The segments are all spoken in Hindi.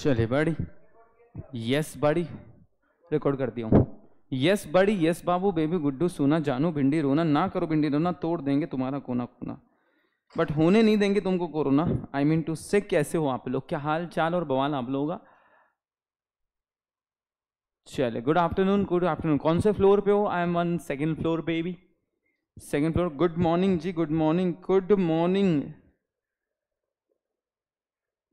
चले बड़ी यस बड़ी रिकॉर्ड कर दिया हूँ यस बड़ी यस बाबू बेबी गुड्डू सोना जानू भिंडी रोना ना करो भिंडी रोना तोड़ देंगे तुम्हारा कोना कोना बट होने नहीं देंगे तुमको कोरोना आई मीन टू से कैसे हो आप लोग क्या हाल चाल और बवाल आप लोगों का चले गुड आफ्टरनून गुड आफ्टरनून कौन से फ्लोर पे हो I am one second floor baby second floor good morning जी good morning good morning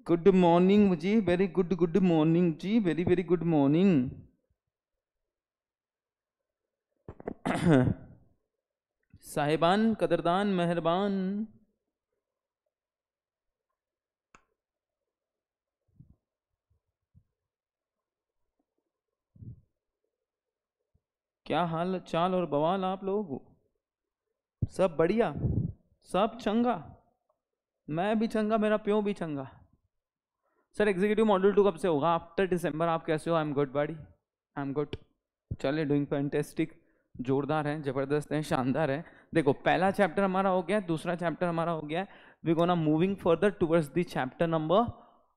good morning जी वेरी गुड गुड मॉर्निंग जी वेरी वेरी गुड मॉर्निंग साहिबान कदरदान मेहरबान क्या हाल चाल और बवाल आप लोग सब बढ़िया सब चंगा मैं भी चंगा मेरा प्यो भी चंगा सर एग्जीक्यूटिव मॉड्यूल टू कब से होगा आफ्टर दिसंबर आप कैसे हो I am good buddy I am good चले डूइंग फैंटेस्टिक जोरदार है जबरदस्त है शानदार है देखो पहला चैप्टर हमारा हो गया दूसरा चैप्टर हमारा हो गया we gonna moving further towards the chapter number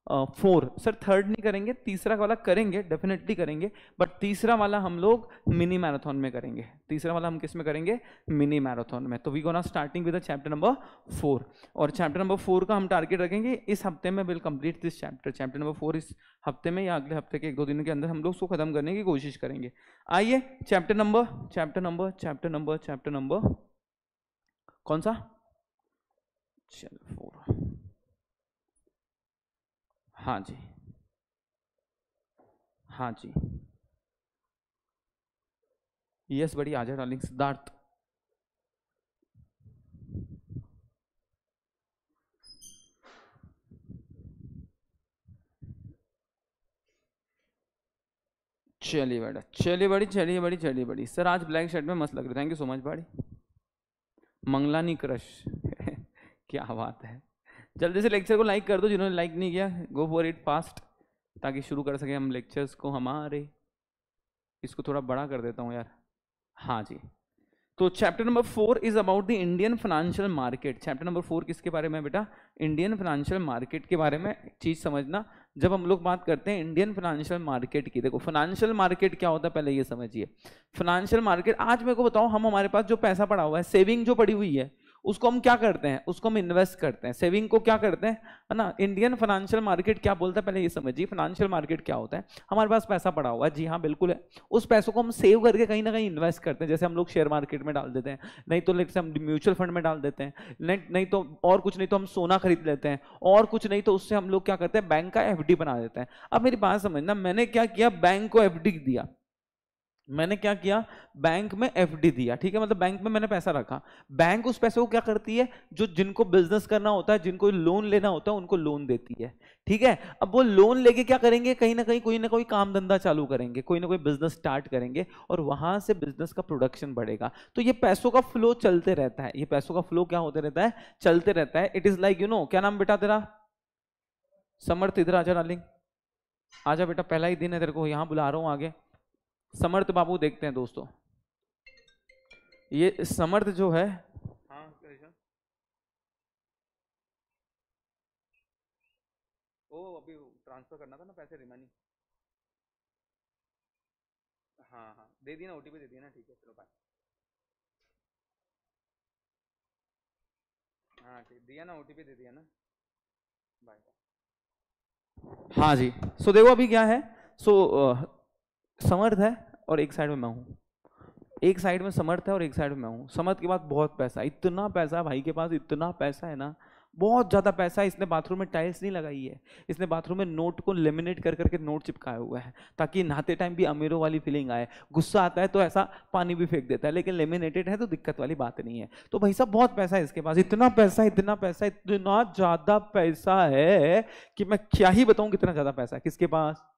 four sir third नहीं करेंगे तीसरा वाला करेंगे डेफिनेटली करेंगे बट तीसरा वाला हम लोग मिनी मैराथन में करेंगे तीसरा वाला हम किस में करेंगे मिनी मैराथन में तो we gonna starting with chapter number four और चैप्टर नंबर फोर का हम टारगेट रखेंगे इस हफ्ते में will complete this chapter chapter number four इस हफ्ते में या अगले हफ्ते के एक दो दिनों के अंदर हम लोग उसको खत्म करने की कोशिश करेंगे आइए chapter number chapter number chapter number chapter number कौन सा चलो फोर हाँ जी हाँ जी यस बड़ी आजा डार्लिंग सिद्धार्थ चलिए बेटा चलिए बड़ी चलिए बड़ी चलिए बड़ी सर आज ब्लैक शर्ट में मस्त लग रहे थैंक यू सो मच बड़ी मंगलानी क्रश क्या बात है जल्दी से लेक्चर को लाइक कर दो जिन्होंने लाइक नहीं किया गो फॉर इट फास्ट ताकि शुरू कर सकें हम लेक्चर्स को हमारे इसको थोड़ा बड़ा कर देता हूँ यार हाँ जी तो chapter number four is about the Indian financial market chapter number four किसके बारे में बेटा इंडियन फाइनेंशियल मार्केट के बारे में चीज समझना जब हम लोग बात करते हैं इंडियन फाइनेंशियल मार्केट की देखो फाइनेंशियल मार्केट क्या होता है पहले ये समझिए फाइनेंशियल मार्केट आज मेरे को बताओ हम हमारे पास जो पैसा पड़ा हुआ है सेविंग जो पड़ी हुई है उसको हम क्या करते हैं उसको हम इन्वेस्ट करते हैं सेविंग को क्या करते हैं है ना इंडियन फाइनेंशियल मार्केट क्या बोलता है पहले ये समझिए फाइनेंशियल मार्केट क्या होता है हमारे पास पैसा पड़ा हुआ है जी हाँ बिल्कुल है उस पैसों को हम सेव करके कहीं ना कहीं इन्वेस्ट करते हैं जैसे हम लोग शेयर मार्केट में डाल देते हैं नहीं तो लेकिन हम म्यूचुअल फंड में डाल देते हैं नहीं तो और कुछ नहीं तो हम सोना खरीद लेते हैं और कुछ नहीं तो उससे हम लोग क्या करते हैं बैंक का एफ बना देते हैं अब मेरी बात समझना मैंने क्या किया बैंक को एफ दिया मैंने क्या किया बैंक में एफ दिया ठीक है मतलब बैंक में मैंने पैसा रखा बैंक उस पैसे को क्या करती है जो जिनको बिजनेस करना होता है जिनको लोन लेना होता है उनको लोन देती है ठीक है अब वो लोन लेके क्या करेंगे कहीं ना कहीं कोई ना कोई काम धंधा चालू करेंगे कोई ना कोई बिजनेस स्टार्ट करेंगे और वहां से बिजनेस का प्रोडक्शन बढ़ेगा तो ये पैसों का फ्लो चलते रहता है ये पैसों का फ्लो क्या होते रहता है चलते रहता है it is like you know क्या नाम बेटा तेरा समर्थ इधर आजा डालिंग आजा बेटा पहला ही दिन है तेरे को यहां बुला रहा हूं आगे समर्थ बाबू देखते हैं दोस्तों ये समर्थ जो है ट्रांसफर हाँ, करना था ना पैसे रिमानी हाँ हाँ दे दिया ना ओटीपी दे ठीक है चलो बाय हाँ ठीक दिया ना ओटीपी दे दिया ना बाय हाँ जी सो देखो अभी क्या है सो so, समर्थ है और एक साइड में मैं हूँ एक साइड में समर्थ है और एक साइड में मैं हूँ समर्थ के पास बहुत पैसा इतना पैसा भाई के पास इतना पैसा है ना बहुत ज़्यादा पैसा है इसने बाथरूम में टाइल्स नहीं लगाई है इसने बाथरूम में नोट को लेमिनेट कर करके नोट चिपकाया हुआ है ताकि नहाते टाइम भी अमीरों वाली फीलिंग आए गुस्सा आता है तो ऐसा पानी भी फेंक देता है लेकिन लेमिनेटेड है तो दिक्कत वाली बात नहीं है तो भाई साहब बहुत पैसा है इसके पास इतना पैसा इतना पैसा इतना ज़्यादा पैसा है कि मैं क्या ही बताऊँ कितना ज़्यादा पैसा है किसके पास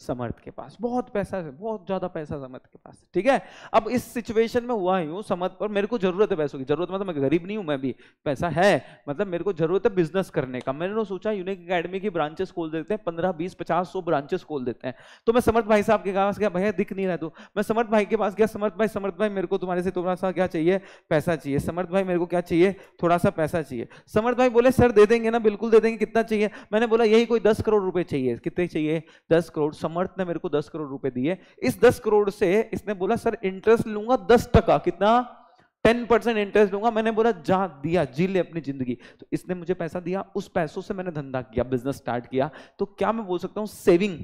समर्थ के पास बहुत पैसा है बहुत ज्यादा पैसा समर्थ के पास ठीक है अब इस सिचुएशन में हुआ हूँ समर्थ और मेरे को जरूरत है पैसों की जरूरत मतलब मैं गरीब नहीं हूं मैं भी पैसा है मतलब मेरे को जरूरत है बिजनेस करने का मैंने सोचा यूनिक अकेडमी की ब्रांचेस खोल देते हैं पंद्रह बीस पचास सौ ब्रांचेस खोल देते हैं तो मैं समर्थ भाई साहब के पास गया भैया दिख नहीं रहा तू मैं समर्थ भाई के पास गया समर्थ भाई समर्थ भाई मेरे को तुम्हारे से थोड़ा सा क्या चाहिए पैसा चाहिए समर्थ भाई मेरे को क्या चाहिए थोड़ा सा पैसा चाहिए समर्थ भाई बोले सर दे देंगे ना बिल्कुल दे देंगे कितना चाहिए मैंने बोला यही कोई दस करोड़ रुपए चाहिए कितने चाहिए दस करोड़ समर्थ ने मेरे को दस करोड़ रुपए दिए इस दस करोड़ से इसने बोला सर इंटरेस्ट लूंगा दस टका कितना टेन परसेंट इंटरेस्ट लूंगा मैंने बोला जा दिया जी ले अपनी जिंदगी तो इसने मुझे पैसा दिया उस पैसों से मैंने धंधा किया बिजनेस स्टार्ट किया तो क्या मैं बोल सकता हूं सेविंग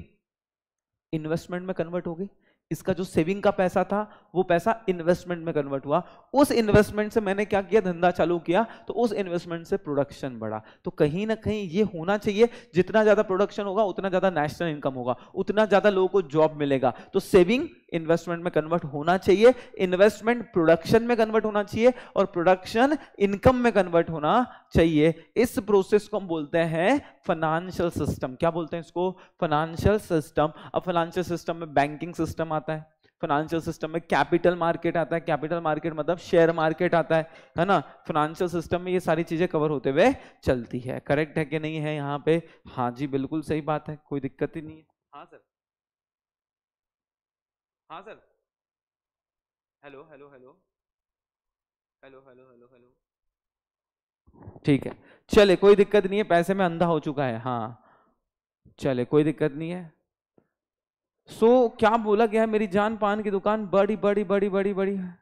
इन्वेस्टमेंट में कन्वर्ट हो गई इसका जो सेविंग का पैसा था वो पैसा इन्वेस्टमेंट में कन्वर्ट हुआ उस इन्वेस्टमेंट से मैंने क्या किया धंधा चालू किया तो उस इन्वेस्टमेंट से प्रोडक्शन बढ़ा तो कहीं ना कहीं ये होना चाहिए जितना ज्यादा प्रोडक्शन होगा उतना ज्यादा नेशनल इनकम होगा उतना ज्यादा लोगों को जॉब मिलेगा तो सेविंग इन्वेस्टमेंट में कन्वर्ट होना चाहिए इन्वेस्टमेंट प्रोडक्शन में कन्वर्ट होना चाहिए और प्रोडक्शन इनकम में कन्वर्ट होना चाहिए इस प्रोसेस को हम बोलते हैं फाइनेंशियल सिस्टम क्या बोलते हैं इसको फाइनेंशियल सिस्टम अब फाइनेंशियल सिस्टम में बैंकिंग सिस्टम आता है फाइनेंशियल सिस्टम में कैपिटल मार्केट आता है कैपिटल मार्केट मतलब शेयर मार्केट आता है है ना फाइनेंशियल सिस्टम में ये सारी चीज़ें कवर होते हुए चलती है करेक्ट है कि नहीं है यहाँ पे हाँ जी बिल्कुल सही बात है कोई दिक्कत ही नहीं है हाँ सर हाँ sir hello hello hello hello hello hello hello ठीक है चले कोई दिक्कत नहीं है पैसे में अंधा हो चुका है हाँ चले कोई दिक्कत नहीं है सो so, क्या बोला गया है मेरी जान पान की दुकान बड़ी बड़ी बड़ी बड़ी बड़ी है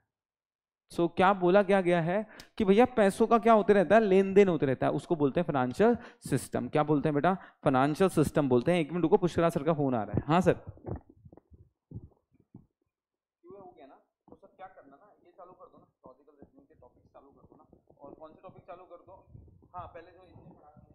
सो so, क्या बोला क्या गया है कि भैया पैसों का क्या होते रहता है लेन देन होते रहता है उसको बोलते हैं फाइनेंशियल सिस्टम क्या बोलते हैं बेटा फाइनेंशियल सिस्टम बोलते हैं एक मिनट को पुष्करा सर का फोन आ रहा है हाँ सर हाँ पहले जो तो इसने पढ़ा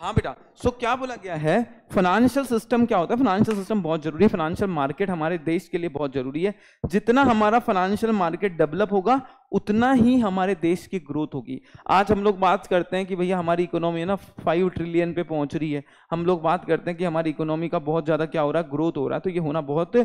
हाँ बेटा सो so, क्या बोला गया है फाइनेंशियल सिस्टम क्या होता है फाइनेंशियल सिस्टम बहुत जरूरी है फाइनेंशियल मार्केट हमारे देश के लिए बहुत जरूरी है जितना हमारा फाइनेंशियल मार्केट डेवलप होगा उतना ही हमारे देश की ग्रोथ होगी आज हम लोग बात करते हैं कि भैया हमारी इकोनॉमी है ना फाइव ट्रिलियन पे पहुंच रही है हम लोग बात करते हैं कि हमारी इकोनॉमी का बहुत ज़्यादा क्या हो रहा है ग्रोथ हो रहा है तो ये होना बहुत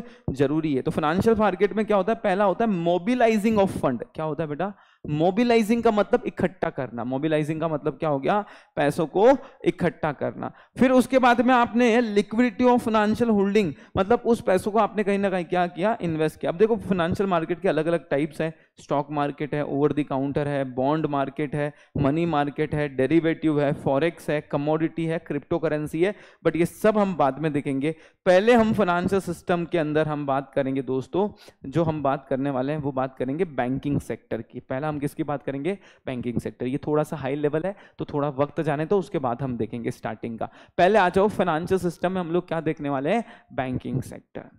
जरूरी है तो फाइनेंशियल मार्केट में क्या होता है पहला होता है मोबिलाइजिंग ऑफ फंड क्या होता है बेटा मोबिलाइजिंग का मतलब इकट्ठा करना मोबिलाइजिंग का मतलब क्या हो गया पैसों को इकट्ठा करना फिर उसके बाद में आपने लिक्विडिटी ऑफ फाइनेंशियल होल्डिंग मतलब उस पैसों को आपने कहीं ना कहीं क्या किया इन्वेस्ट किया अब देखो फाइनेंशियल मार्केट के अलग अलग टाइप्स हैं स्टॉक मार्केट है ओवर दी काउंटर है बॉन्ड मार्केट है मनी मार्केट है डेरिवेटिव है फॉरेक्स है कमोडिटी है क्रिप्टो करेंसी है बट ये सब हम बाद में देखेंगे पहले हम फाइनेंशियल सिस्टम के अंदर हम बात करेंगे दोस्तों जो हम बात करने वाले हैं वो बात करेंगे बैंकिंग सेक्टर की पहला हम किसकी बात करेंगे बैंकिंग सेक्टर ये थोड़ा सा हाई लेवल है तो थोड़ा वक्त जाने तो उसके बाद हम देखेंगे स्टार्टिंग का पहले आ जाओ फाइनेंशियल सिस्टम में हम लोग क्या देखने वाले हैं बैंकिंग सेक्टर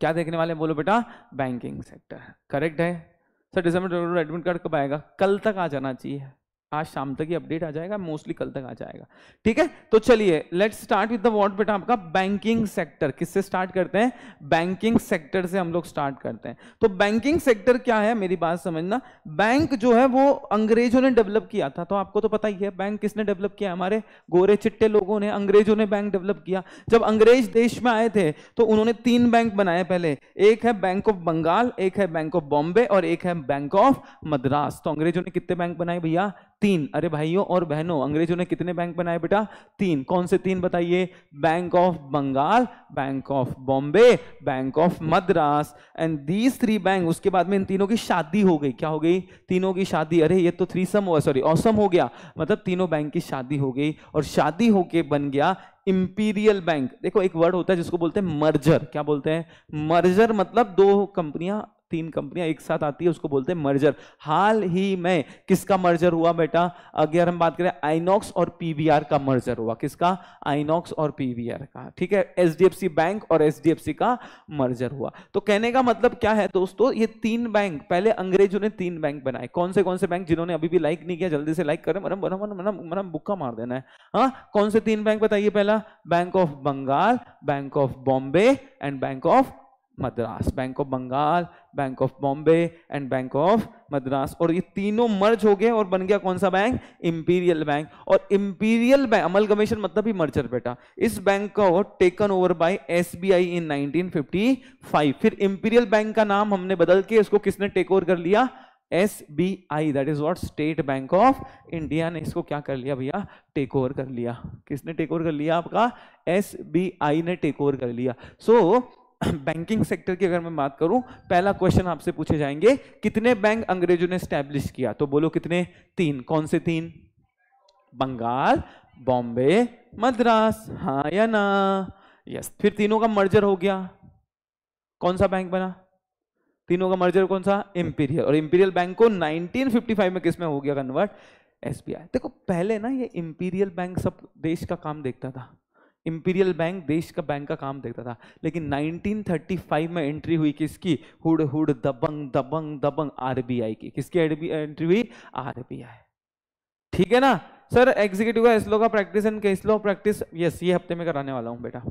क्या देखने वाले हैं बोलो बेटा बैंकिंग सेक्टर करेक्ट है सर डिसम्बर एडमिट कार्ड कब आएगा कल तक आ जाना चाहिए आज शाम तक ये अपडेट आ जाएगा मोस्टली कल तक आ जाएगा ठीक है तो चलिए let's start with the word बेटा आपका बैंकिंग सेक्टर किससे स्टार्ट करते हैं बैंकिंग सेक्टर से हम लोग स्टार्ट करते हैं तो बैंकिंग सेक्टर क्या है मेरी बात समझना बैंक जो है वो अंग्रेजों ने डेवलप किया था तो आपको तो पता ही है बैंक किसने डेवलप किया हमारे गोरे चिट्टे लोगों ने अंग्रेजों ने बैंक डेवलप किया जब अंग्रेज देश में आए थे तो उन्होंने तीन बैंक बनाए पहले एक है बैंक ऑफ बंगाल एक है बैंक ऑफ बॉम्बे और एक है बैंक ऑफ मद्रास तो अंग्रेजों ने कितने बैंक बनाए भैया तीन अरे भाइयों और बहनों अंग्रेजों ने कितने बैंक बनाए बेटा तीन कौन से तीन बताइए Bank of Bengal Bank of Bombay Bank of Madras and these three bank उसके बाद में इन तीनों की शादी हो गई क्या हो गई तीनों की शादी अरे ये तो थ्री सम हो सॉरी औसम हो गया मतलब तीनों बैंक की शादी हो गई और शादी होके बन गया इंपीरियल बैंक देखो एक वर्ड होता है जिसको बोलते हैं मर्जर क्या बोलते हैं मर्जर मतलब दो कंपनियां तीन कंपनियां एक साथ आती है उसको बोलते हैं मर्जर हाल ही में किसका मर्जर हुआ बेटा अगर हम बात करें आइनॉक्स और पीवीआर का मर्जर हुआ किसका आइनॉक्स और पीवीआर का ठीक है एचडीएफसी बैंक और एचडीएफसी का मर्जर हुआ तो कहने का मतलब क्या है दोस्तों ये तीन बैंक पहले अंग्रेजों ने तीन बैंक बनाए कौन से कौन से बैंक जिन्होंने अभी भी लाइक नहीं किया जल्दी से लाइक करें मरम मरम मरम मरम बुक्का मार देना है हाँ कौन से तीन बैंक बताइए पहला Bank of Bengal Bank of Bombay and Bank of Madras Bank of Bengal Bank of Bombay and Bank of Madras और ये तीनों मर्ज हो गए और बन गया कौन सा बैंक इंपीरियल बैंक और इंपीरियल बैंक अमल कमीशन मतलब ही मर्चर बेटा इस बैंक को taken over by SBI in 1955 फिर इंपीरियल बैंक का नाम हमने बदल के इसको किसने टेक ओवर कर लिया S B I that is what State Bank of India ने इसको क्या कर लिया भैया टेक ओवर कर लिया किसने टेक ओवर कर लिया आपका एस बी आई ने टेक ओवर कर लिया सो so, बैंकिंग सेक्टर की अगर मैं बात करूं पहला क्वेश्चन आपसे पूछे जाएंगे कितने बैंक अंग्रेजों ने स्टैब्लिश किया तो बोलो कितने तीन कौन से तीन बंगाल बॉम्बे मद्रास हाँ या ना यस फिर तीनों का मर्जर हो गया कौन सा बैंक बना तीनों का मर्जर कौन सा इंपीरियल और इंपीरियल बैंक को 1955 में किस में हो गया कन्वर्ट एसबीआई देखो पहले ना ये इंपीरियल बैंक सब देश का काम देखता था इंपीरियल बैंक देश का बैंक का काम देखता था लेकिन 1935 में एंट्री हुई किसकी हुड हुड दबंग दबंग दबंग आरबीआई की किसकी एंट्री हुई आरबीआई ठीक है ना सर एग्जीक्यूटिव का इसलो का प्रैक्टिस एंड केसलो प्रैक्टिस यस ये हफ्ते में कराने वाला हूँ बेटा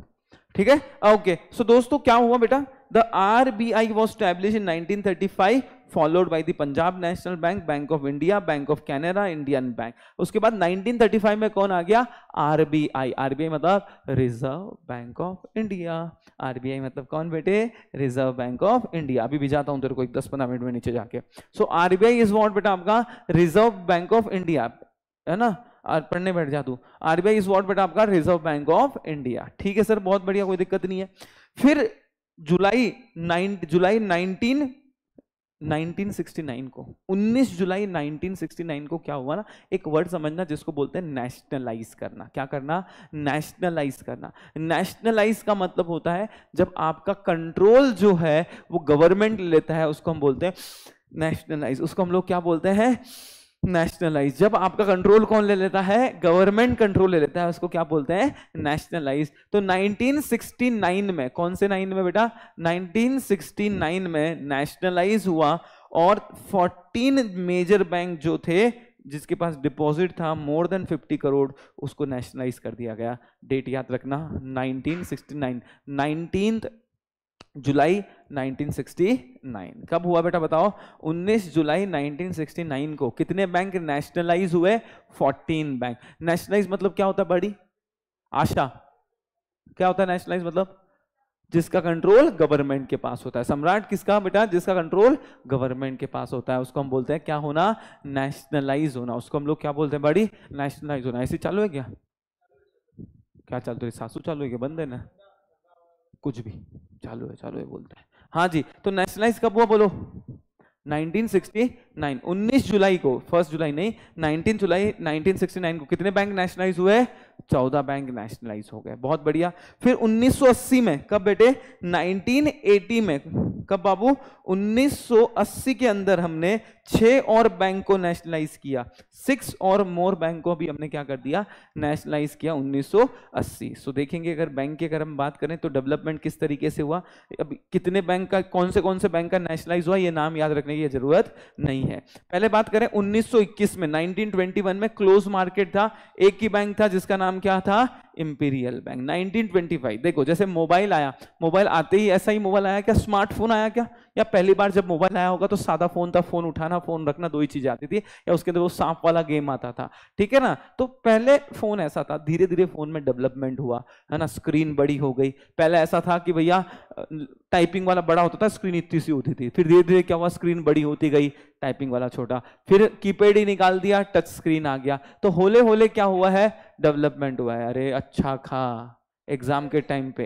ठीक है ओके ah, सो दोस्तों क्या हुआ बेटा the R B I was establish in nineteen thirty five followed by the Punjab National Bank Bank of India Bank of Canada Indian Bank उसके बाद 1935 में कौन आ गया R R B I B I मतलब Reserve Bank of India R B I मतलब कौन बेटे रिजर्व बैंक ऑफ इंडिया अभी भी जाता हूँ तेरे को एक दस पंद्रह मिनट में नीचे जाके so R B I is what बेटा आपका रिजर्व बैंक ऑफ इंडिया है ना और पढ़ने बैठ जा तू आरबीआई इज वॉट बेटा आपका रिजर्व बैंक ऑफ इंडिया ठीक है सर बहुत बढ़िया कोई दिक्कत नहीं है फिर जुलाई नाइन जुलाई नाइनटीन 1969 को 19 जुलाई 1969 को क्या हुआ ना एक वर्ड समझना जिसको बोलते हैं नेशनलाइज करना क्या करना नेशनलाइज करना नेशनलाइज का मतलब होता है जब आपका कंट्रोल जो है वो गवर्नमेंट लेता है उसको हम बोलते हैं नेशनलाइज उसको हम लोग क्या बोलते हैं नेशनलाइज जब आपका कंट्रोल कौन ले लेता है गवर्नमेंट कंट्रोल ले लेता है उसको क्या बोलते हैं नेशनलाइज तो 1969 में कौन से नाइन में बेटा 1969 में नेशनलाइज हुआ और 14 मेजर बैंक जो थे जिसके पास डिपॉजिट था मोर देन 50 करोड़ उसको नेशनलाइज कर दिया गया डेट याद रखना 1969 नाइनटीन जुलाई 1969 कब हुआ बेटा बताओ 19 जुलाई 1969 को कितने बैंक नेशनलाइज हुए 14 बैंक नेशनलाइज मतलब क्या होता है बड़ी आशा क्या होता है नेशनलाइज मतलब जिसका कंट्रोल गवर्नमेंट के पास होता है सम्राट किसका बेटा जिसका कंट्रोल गवर्नमेंट के पास होता है उसको हम बोलते हैं क्या होना नेशनलाइज होना उसको हम लोग क्या बोलते हैं बड़ी नेशनलाइज होना ऐसे चालू है क्या क्या चालू है सासू चालू है क्या बंद है ना कुछ भी चालू है चालू है बोलता है हाँ जी तो नेशनलाइज कब हुआ बोलो 1969 19 जुलाई को फर्स्ट जुलाई नहीं 19 जुलाई 1969 को कितने बैंक नेशनलाइज हुए चौदह बैंक नेशनलाइज हो गए बहुत बढ़िया फिर 1980 में कब बेटे 1980 में कब बाबू 1980 के अंदर हमने छह और बैंक को नेशनलाइज किया सिक्स और मोर बैंक को भी हमने क्या कर दिया नेशनलाइज किया 1980 सो देखेंगे अगर बैंक की अगर हम बात करें तो डेवलपमेंट किस तरीके से हुआ अब कितने बैंक का कौन से कौन से बैंक का नेशनलाइज हुआ ये नाम याद रखने की जरूरत नहीं है पहले बात करें उन्नीस में नाइनटीन में क्लोज मार्केट था एक ही बैंक था जिसका नाम नाम क्या था इंपीरियल बैंक 1925 देखो जैसे मोबाइल आया मोबाइल आते ही ऐसा ही मोबाइल आया क्या स्मार्टफोन आया क्या या पहली बार जब मोबाइल आया होगा तो सादा फोन था फोन उठाना फोन रखना दो ही चीजें आती थी या उसके अंदर वो सांप वाला गेम आता था ठीक है ना तो पहले फोन ऐसा था धीरे धीरे फोन में डेवलपमेंट हुआ है ना स्क्रीन बड़ी हो गई पहले ऐसा था कि भैया टाइपिंग वाला बड़ा होता था स्क्रीन इतनी सी होती थी फिर धीरे धीरे क्या हुआ स्क्रीन बड़ी होती गई टाइपिंग वाला छोटा फिर कीपैड ही निकाल दिया टच स्क्रीन आ गया तो होले होले क्या हुआ है डेवलपमेंट हुआ है अरे अच्छा खा एग्जाम के टाइम पे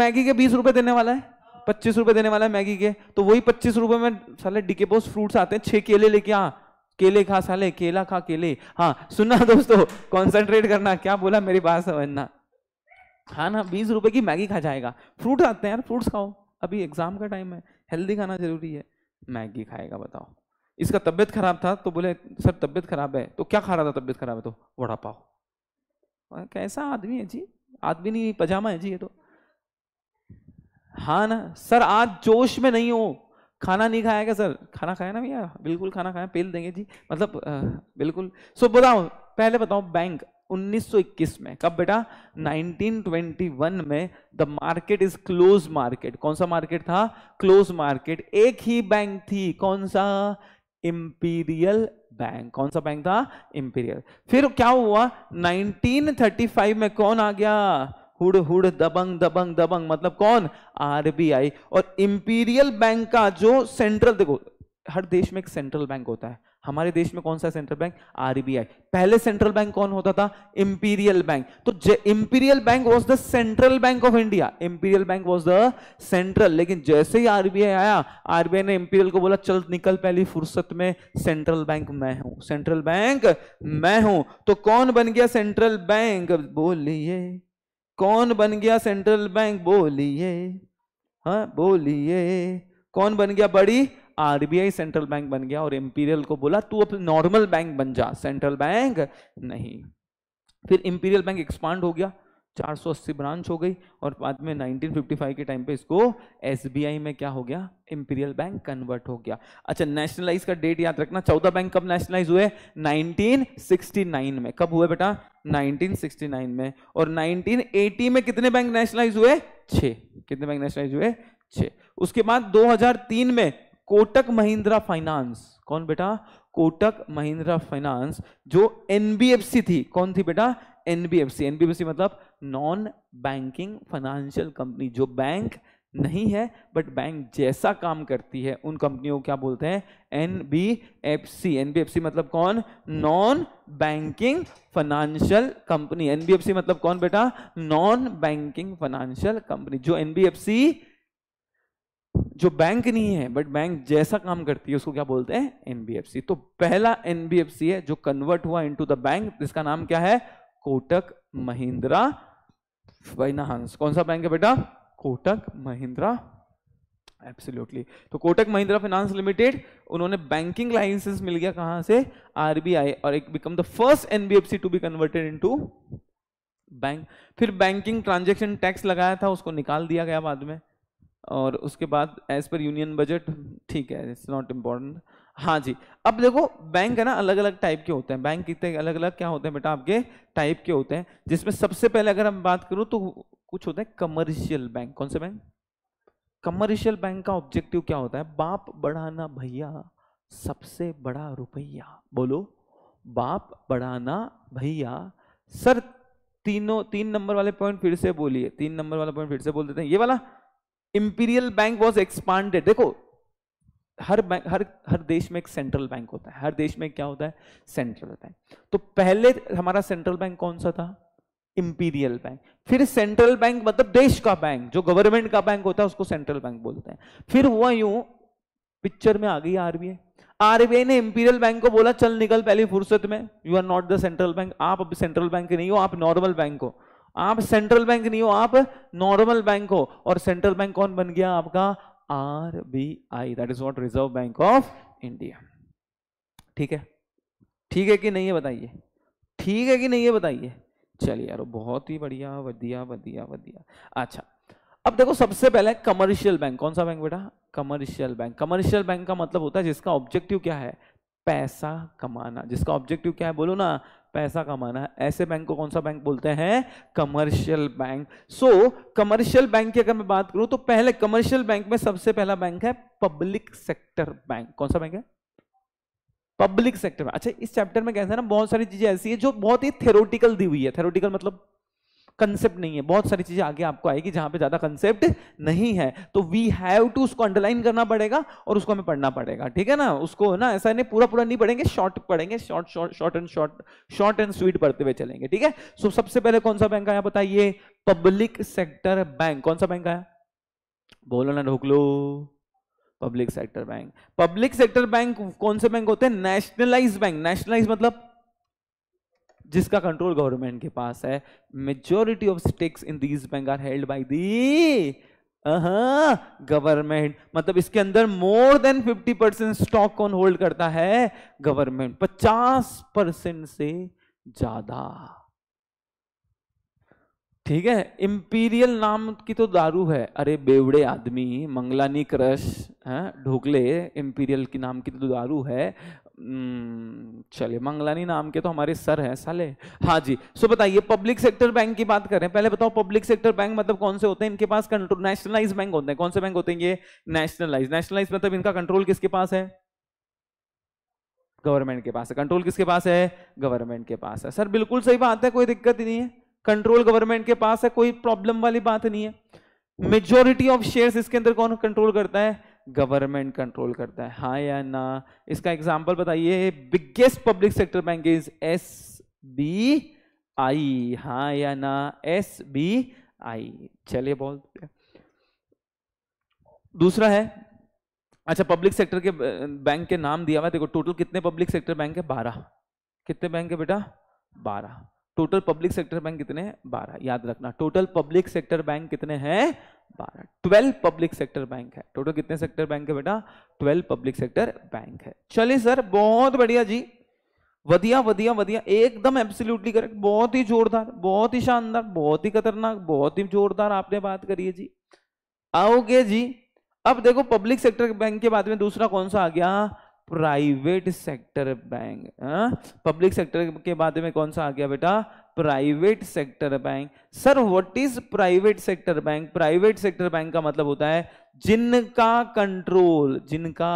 मैगी के बीस रुपए देने वाला है पच्चीस रुपए देने वाला है मैगी के तो वही पच्चीस रुपए में साले डिकेपोज फ्रूट्स आते हैं छह केले लेके हाँ केले खा साले केला खा केले हाँ सुनना दोस्तों कॉन्सेंट्रेट करना क्या बोला मेरी बात समझना हाँ ना बीस रुपए की मैगी खा जाएगा फ्रूट आते हैं यार फ्रूट्स खाओ अभी एग्जाम का टाइम है हेल्दी खाना जरूरी है मैगी खाएगा बताओ इसका तबियत खराब था तो बोले सर तबियत खराब है तो क्या खा रहा था तबियत खराब है तो वड़ा पाओ कैसा आदमी है जी आदमी नहीं पजामा है जी ये तो हाँ ना सर आज जोश में नहीं हो खाना नहीं खाया क्या सर खाना खाया ना भैया बिल्कुल खाना खाया पेल देंगे जी मतलब आ, बिल्कुल सो बताओ पहले बताओ बैंक 1921 में कब बेटा 1921 में the market is close market कौन सा मार्केट था क्लोज मार्केट एक ही बैंक थी कौन सा इंपीरियल बैंक कौन सा बैंक था इंपीरियल फिर क्या हुआ 1935 में कौन आ गया हुड़ हुड़ दबंग दबंग दबंग मतलब कौन आरबीआई और इंपीरियल बैंक का जो सेंट्रल देखो हर देश में एक सेंट्रल बैंक होता है हमारे देश में कौन सा सेंट्रल बैंक आरबीआई पहले सेंट्रल बैंक कौन होता था इंपीरियल बैंक तो Imperial Bank was the central bank of India Imperial Bank was the central लेकिन जैसे ही आरबीआई e आया आरबीआई e ने इंपीरियल को बोला चल निकल पहली फुर्सत में सेंट्रल बैंक मैं हूं सेंट्रल बैंक मैं हूं तो कौन बन गया सेंट्रल बैंक बोलिए कौन बन गया सेंट्रल बैंक बोलिए हाँ बोलिए कौन बन गया बड़ी आरबीआई सेंट्रल बैंक बन गया और इंपीरियल को बोला तू अब नॉर्मल बैंक बन जा सेंट्रल बैंक नहीं फिर इंपीरियल बैंक एक्सपांड हो गया 480 ब्रांच हो गई और बाद में 1955 के टाइम पे इसको एसबीआई में क्या हो गया इंपीरियल बैंक कन्वर्ट हो गया अच्छा नेशनलाइज का डेट याद रखना चौदह बैंक कब नेशनलाइज हुए 1969 में कब हुए बेटा 1969 में और 1980 में कितने बैंक नेशनलाइज हुए छे कितने बैंक नेशनलाइज हुए छे उसके बाद 2003 में कोटक महिंद्रा फाइनेंस कौन बेटा कोटक महिंद्रा फाइनेंस जो एनबीएफसी थी कौन थी बेटा एनबीएफसी एनबीएफसी मतलब नॉन बैंकिंग फाइनेंशियल कंपनी जो बैंक नहीं है बट बैंक जैसा काम करती है उन कंपनियों को क्या बोलते हैं एनबीएफसी एनबीएफसी मतलब कौन non banking financial company NBFC मतलब कौन बेटा नॉन बैंकिंग फाइनेंशियल कंपनी जो एनबीएफसी जो बैंक नहीं है बट बैंक जैसा काम करती है उसको क्या बोलते हैं एनबीएफसी तो पहला एनबीएफसी है जो कन्वर्ट हुआ इनटू द बैंक जिसका नाम क्या है कोटक महिंद्रा फाइनांस कौन सा बैंक है बेटा कोटक महिंद्रा एब्सोल्युटली तो कोटक महिंद्रा फाइनेंस लिमिटेड उन्होंने बैंकिंग लाइसेंस मिल गया कहां से आरबीआई और एक become the first NBFC to be converted in bank फिर बैंकिंग ट्रांजेक्शन टैक्स लगाया था उसको निकाल दिया गया बाद में और उसके बाद एज पर यूनियन बजट ठीक है इट्स नॉट इम्पोर्टेंट हाँ जी अब देखो बैंक है ना अलग अलग टाइप के होते हैं बैंक कितने अलग अलग क्या होते हैं बेटा आपके टाइप के होते हैं जिसमें सबसे पहले अगर हम बात करूँ तो कुछ होता है कमर्शियल बैंक कौन से बैंक कमर्शियल बैंक का ऑब्जेक्टिव क्या होता है बाप बढ़ाना भैया सबसे बड़ा रुपया बोलो बाप बढ़ाना भैया सर तीनों तीन नंबर वाले पॉइंट फिर से बोलिए तीन नंबर वाला पॉइंट फिर से बोल देते हैं ये वाला इंपीरियल बैंक वॉज एक्सपांडेड देखो हर बैंक हर हर देश में एक सेंट्रल बैंक होता है हर देश में क्या होता है सेंट्रल बैंक तो पहले हमारा सेंट्रल बैंक कौन सा था इंपीरियल बैंक फिर सेंट्रल बैंक मतलब देश का बैंक जो गवर्नमेंट का बैंक होता है उसको सेंट्रल बैंक बोलते हैं फिर हुआ यूं पिक्चर में आ गई आरबीआई आरबीआई ने इंपीरियल बैंक को बोला चल निकल पहली फुर्सत में you are not the central bank आप अब सेंट्रल बैंक नहीं हो आप नॉर्मल बैंक हो आप सेंट्रल बैंक नहीं हो आप नॉर्मल बैंक हो और सेंट्रल बैंक कौन बन गया आपका RBI that is not Reserve Bank of India ठीक है ठीक है कि नहीं है बताइए ठीक है कि नहीं है बताइए चलिए यार बहुत ही बढ़िया बढ़िया बढ़िया बढ़िया अच्छा अब देखो सबसे पहले कमर्शियल बैंक कौन सा बैंक बेटा कमर्शियल बैंक कमर्शियल बैंक का मतलब होता है जिसका ऑब्जेक्टिव क्या है पैसा कमाना जिसका ऑब्जेक्टिव क्या है बोलो ना पैसा कमाना है ऐसे बैंक को कौन सा बैंक बोलते हैं commercial bank so commercial bank की अगर मैं बात करूं तो पहले कमर्शियल बैंक में सबसे पहला बैंक है पब्लिक सेक्टर बैंक कौन सा बैंक है पब्लिक सेक्टर अच्छा इस चैप्टर में कैसे ना बहुत सारी चीजें ऐसी है जो बहुत ही थेरोटिकल दी हुई है थेरोटिकल मतलब कंसेप्ट नहीं है बहुत सारी चीजें आगे आपको आएगी जहां पे ज्यादा कंसेप्ट नहीं है तो वी हैव टू उसको अंडरलाइन करना पड़ेगा और उसको हमें पढ़ना पड़ेगा ठीक है ना उसको ना ऐसा नहीं पूरा पूरा नहीं पढ़ेंगे शॉर्ट पढ़ेंगे short short short and short short and sweet पढ़ते हुए चलेंगे ठीक है सो सबसे पहले कौन सा बैंक आया बताइए पब्लिक सेक्टर बैंक कौन सा बैंक आया बोलो ना ढोक लो public sector bank public sector bank कौन से बैंक होते हैं नेशनलाइज बैंक नेशनलाइज मतलब जिसका कंट्रोल गवर्नमेंट के पास है majority of stakes in these bank are held by the government मतलब इसके अंदर मोर देन 50 परसेंट स्टॉक कौन होल्ड करता है गवर्नमेंट 50 परसेंट से ज्यादा ठीक है इंपीरियल नाम की तो दारू है अरे बेवड़े आदमी मंगलानी क्रश है हाँ, ढोकले इंपीरियल की नाम की तो दारू है हम्म, चलिए मंगलानी नाम के तो हमारे सर हैं साले हाँ जी सो बताइए पब्लिक सेक्टर बैंक की बात कर रहे हैं पहले बताओ पब्लिक सेक्टर बैंक मतलब कौन से होते हैं इनके पास कंट्रोल नेशनलाइज बैंक होते हैं कौन से बैंक होते हैं ये नेशनलाइज नेशनलाइज मतलब इनका कंट्रोल किसके पास है गवर्नमेंट के पास है कंट्रोल किसके पास है गवर्नमेंट के पास है सर बिल्कुल सही बात है कोई दिक्कत नहीं है कंट्रोल गवर्नमेंट के पास है कोई प्रॉब्लम वाली बात नहीं है मेजोरिटी ऑफ शेयर्स इसके अंदर कौन कंट्रोल करता है गवर्नमेंट कंट्रोल करता है हाँ या ना इसका एग्जाम्पल बताइए biggest public sector bank is S B I हाँ या ना एस बी आई चलिए बहुत दूसरा है अच्छा पब्लिक सेक्टर के बैंक के नाम दिया हुआ देखो टोटल कितने पब्लिक सेक्टर बैंक है बारह कितने बैंक है बेटा बारह टोटल पब्लिक सेक्टर बैंक कितने हैं बारह याद रखना टोटल पब्लिक सेक्टर बैंक कितने हैं बारह ट्वेल्व पब्लिक सेक्टर बैंक है टोटल कितने सेक्टर बैंक है बेटा ट्वेल्व पब्लिक सेक्टर बैंक है चलिए सर बहुत बढ़िया जी वधिया वधिया वधिया एकदम एब्सोल्युटली करेक्ट बहुत ही जोरदार बहुत ही शानदार बहुत ही खतरनाक बहुत ही जोरदार आपने बात करी है जी आओगे जी अब देखो पब्लिक सेक्टर बैंक के बाद में दूसरा कौन सा आ गया private sector bank public sector के बाद में कौन सा आ गया बेटा private sector bank sir what is private sector bank private sector bank का मतलब होता है जिनका कंट्रोल जिनका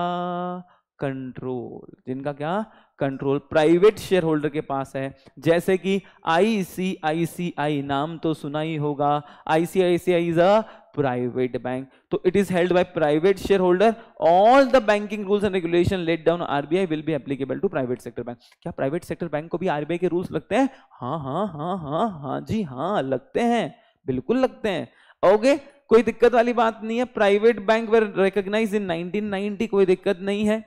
कंट्रोल जिनका क्या कंट्रोल प्राइवेट शेयर होल्डर के पास है जैसे कि आईसीआईसीआई नाम तो सुना ही होगा ICICI is a private bank so it is held by private shareholder all the banking rules and regulation laid down RBI will be applicable to private sector bank क्या private sector bank को भी RBI के rules लगते हैं हाँ हाँ हाँ हाँ हाँ जी हाँ लगते हैं बिल्कुल लगते हैं ओके कोई दिक्कत वाली बात नहीं है private bank were recognise in 1990 कोई दिक्कत नहीं है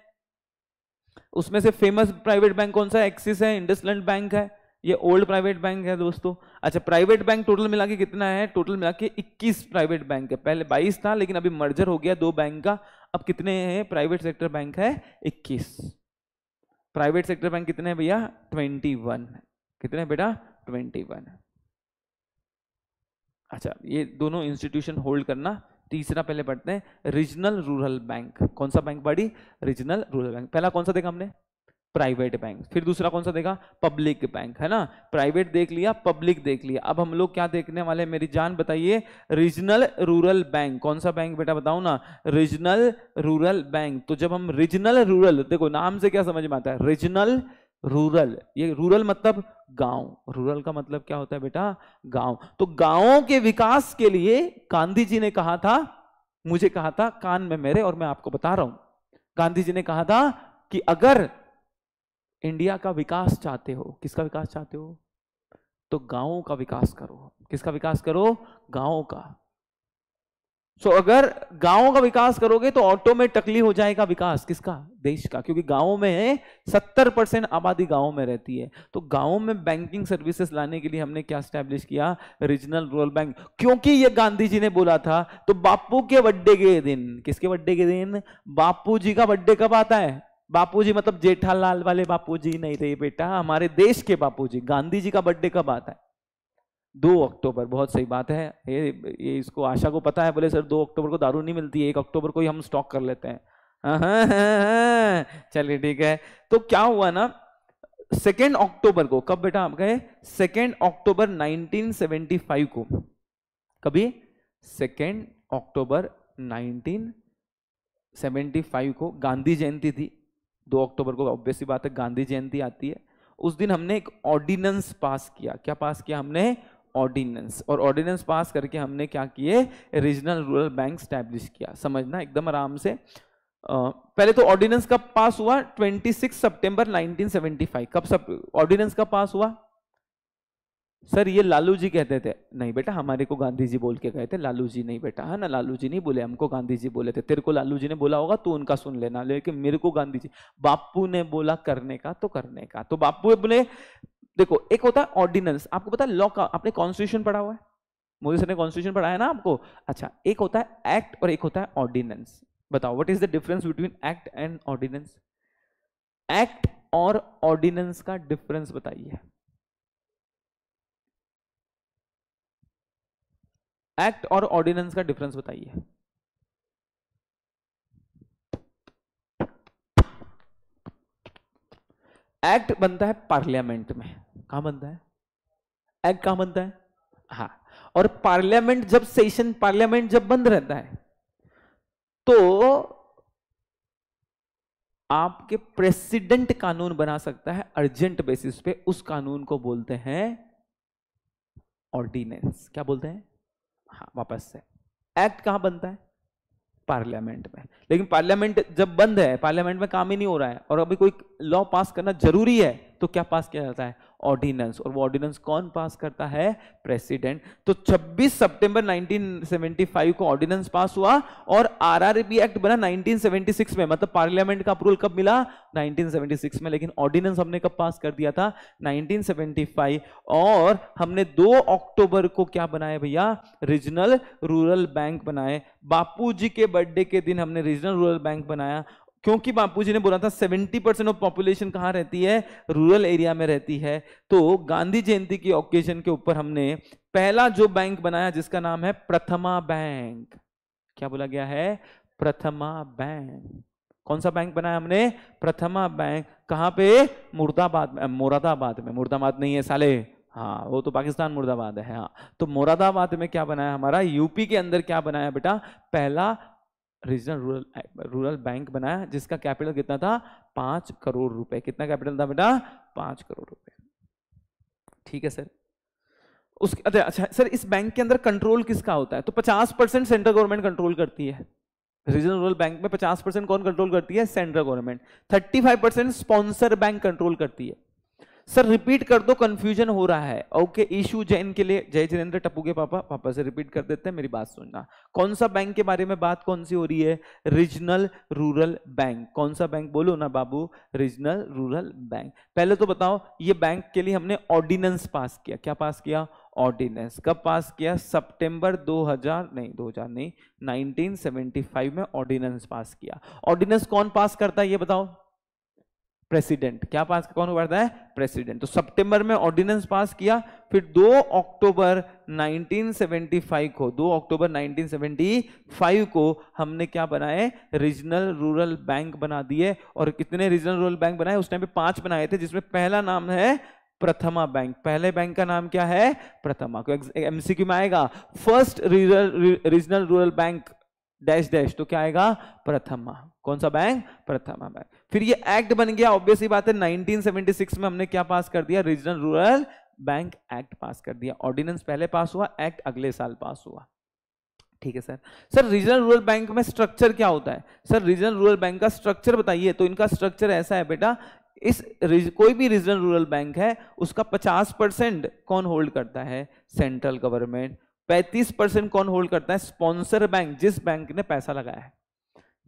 उसमें से फेमस प्राइवेट बैंक कौन सा एक्सिस है इंडसलैंड बैंक है ये ओल्ड प्राइवेट बैंक है दोस्तों अच्छा प्राइवेट बैंक टोटल मिला के कितना है टोटल मिला के इक्कीस प्राइवेट बैंक है पहले बाईस था लेकिन अभी मर्जर हो गया दो बैंक का अब कितने हैं प्राइवेट सेक्टर बैंक है इक्कीस प्राइवेट सेक्टर बैंक कितने हैं भैया ट्वेंटी वन कितने बेटा ट्वेंटी वन अच्छा ये दोनों इंस्टीट्यूशन होल्ड करना तीसरा पहले पढ़ते हैं रीजनल रूरल बैंक कौन सा बैंक बड़ी रीजनल रूरल बैंक पहला कौन सा देखा हमने प्राइवेट बैंक फिर दूसरा कौन सा देखा पब्लिक बैंक है ना प्राइवेट देख लिया पब्लिक देख लिया अब हम लोग क्या देखने वाले मेरी जान बताइए रीजनल रूरल बैंक कौन सा बैंक बेटा बताऊ ना रीजनल रूरल बैंक तो जब हम रीजनल रूरल देखो नाम से क्या समझ में आता है रीजनल रूरल ये रूरल मतलब गांव रूरल का मतलब क्या होता है बेटा गांव तो गांवों के विकास के लिए गांधी जी ने कहा था मुझे कहा था कान में मेरे और मैं आपको बता रहा हूं गांधी जी ने कहा था कि अगर इंडिया का विकास चाहते हो किसका विकास चाहते हो तो गांवों का विकास करो किसका विकास करो गांवों का सो so, अगर गांवों का विकास करोगे तो ऑटोमेटिकली हो जाएगा विकास किसका देश का क्योंकि गांवों में सत्तर परसेंट आबादी गांवों में रहती है तो गांवों में बैंकिंग सर्विसेज लाने के लिए हमने क्या स्टैब्लिश किया रीजनल रूरल बैंक क्योंकि ये गांधी जी ने बोला था तो बापू के बर्थडे के दिन किसके बर्थडे के दिन बापू जी का बर्थडे कब आता है बापूजी मतलब जेठालाल वाले बापूजी नहीं थे बेटा हमारे देश के बापूजी गांधी जी का बर्थडे कब आता है दो अक्टूबर बहुत सही बात है ये ये इसको आशा को पता है बोले सर दो अक्टूबर को दारू नहीं मिलती एक अक्टूबर को ही हम स्टॉक कर लेते हैं हाँ, हाँ, हाँ, चलिए ठीक है तो क्या हुआ ना सेकेंड अक्टूबर को कब बेटा आप गए सेकेंड अक्टूबर 1975 को कभी सेकेंड अक्टूबर 1975 को गांधी जयंती थी दो अक्टूबर को ऑब्वियसली बात है गांधी जयंती आती है उस दिन हमने एक ऑर्डिनेंस पास किया क्या पास किया हमने ऑर्डिनेंस और ऑर्डिनेंस पास करके हमने क्या किए रीजनल रूरल बैंक स्टैब्लिश किया समझना एकदम आराम से आ, पहले तो ऑर्डिनेंस कब पास हुआ 26 सितंबर 1975 कब सब ऑर्डिनेंस कब पास हुआ सर ये लालू जी कहते थे नहीं बेटा हमारे को गांधी जी बोल के गए थे लालू जी नहीं बेटा है ना लालू जी नहीं बोले हमको गांधी जी बोले थे तेरे को लालू जी ने बोला होगा तू उनका सुन लेना लेकिन मेरे को गांधी जी बापू ने बोला करने का तो करने का तो बापू बोले देखो एक होता है ऑर्डिनेंस आपको पता है लॉ का आपने कॉन्स्टिट्यूशन पढ़ा हुआ है मोदी सर ने कॉन्स्टिट्यूशन पढ़ाया ना आपको अच्छा एक होता है एक्ट और एक होता है ऑर्डिनेंस बताओ what is the difference between act and ordinance act और ऑर्डिनेंस का डिफरेंस बताइए एक्ट और ऑर्डिनेंस का डिफरेंस बताइए एक्ट बनता है पार्लियामेंट में कहा बनता है एक्ट कहां बनता है हा और पार्लियामेंट जब सेशन पार्लियामेंट जब बंद रहता है तो आपके प्रेसिडेंट कानून बना सकता है अर्जेंट बेसिस पे उस कानून को बोलते हैं ऑर्डिनेंस क्या बोलते हैं हाँ वापस से एक्ट कहाँ बनता है पार्लियामेंट में लेकिन पार्लियामेंट जब बंद है पार्लियामेंट में काम ही नहीं हो रहा है और अभी कोई लॉ पास करना जरूरी है तो क्या पास किया जाता है ऑर्डिनेंस और वो ऑर्डिनेंस कौन पास करता है प्रेसिडेंट तो 26 सितंबर 1975 को ऑर्डिनेंस पास हुआ और आरआरबी एक्ट बना 1976 में मतलब पार्लियामेंट का अप्रूवल कब मिला 1976 में लेकिन ऑर्डिनेंस हमने कब पास कर दिया था 1975 और हमने 2 अक्टूबर को क्या बनाया भैया रीजनल रूरल बैंक बनाए बापू के बर्थडे के दिन हमने रीजनल रूरल बैंक बनाया क्योंकि बापू ने बोला था 70 परसेंट ऑफ पॉपुलेशन कहाँ रहती है रूरल एरिया में रहती है तो गांधी जयंती के ओकेजन के ऊपर हमने पहला जो बैंक बनाया जिसका नाम है प्रथमा बैंक क्या बोला गया है प्रथमा बैंक कौन सा बैंक बनाया हमने प्रथमा बैंक कहाँ पे मुर्दाबाद में मुरादाबाद में मुर्दाबाद नहीं है साले हाँ वो तो पाकिस्तान मुर्दाबाद है हाँ तो मुरादाबाद में क्या बनाया हमारा यूपी के अंदर क्या बनाया बेटा पहला रीजनल रूरल रूरल बैंक बनाया जिसका कैपिटल कितना था पांच करोड़ रुपए कितना कैपिटल था बेटा पांच करोड़ रुपए ठीक है सर उसके अच्छा सर इस बैंक के अंदर कंट्रोल किसका होता है तो 50 परसेंट सेंट्रल गवर्नमेंट कंट्रोल करती है रीजनल रूरल बैंक में 50 परसेंट कौन कंट्रोल करती है central government 35 percent sponsor bank control करती है सर रिपीट कर दो कंफ्यूजन हो रहा है ओके इशू जैन के लिए जय जितेंद्र टप्पू के पापा पापा से रिपीट कर देते हैं मेरी बात सुनना कौन सा बैंक के बारे में बात कौन सी हो रही है रीजनल रूरल बैंक कौन सा बैंक बोलो ना बाबू रीजनल रूरल बैंक पहले तो बताओ ये बैंक के लिए हमने ऑर्डिनेंस पास किया क्या पास किया ऑर्डिनेंस कब पास किया सितंबर 2000 नहीं 2000 नहीं 1975 में ऑर्डिनेंस पास किया ऑर्डिनेंस कौन पास करता है ये बताओ प्रेसिडेंट क्या पास कौन करता है प्रेसिडेंट तो सितंबर में ऑर्डिनेंस पास किया फिर 2 अक्टूबर 1975 को 2 अक्टूबर 1975 को हमने क्या बनाए रीजनल रूरल बैंक बना दिए और कितने रीजनल रूरल बैंक बनाए उस टाइम पे पांच बनाए थे जिसमें पहला नाम है प्रथमा बैंक पहले बैंक का नाम क्या है प्रथमा को तो एमसीक्यू में आएगा first regional regional rural bank dash dash तो क्या आएगा प्रथमा कौन सा बैंक प्रथमा बैंक फिर ये एक्ट बन गया ऑब्वियसली बात है 1976 में हमने क्या पास कर दिया regional rural bank act pass कर दिया ऑर्डिनेंस पहले पास हुआ एक्ट अगले साल पास हुआ ठीक है sir sir regional rural bank में स्ट्रक्चर क्या होता है सर रीजनल रूरल बैंक का स्ट्रक्चर बताइए तो इनका स्ट्रक्चर ऐसा है बेटा इस कोई भी रीजनल रूरल बैंक है उसका 50 परसेंट कौन होल्ड करता है सेंट्रल गवर्नमेंट 35 परसेंट कौन होल्ड करता है स्पॉन्सर बैंक जिस बैंक ने पैसा लगाया है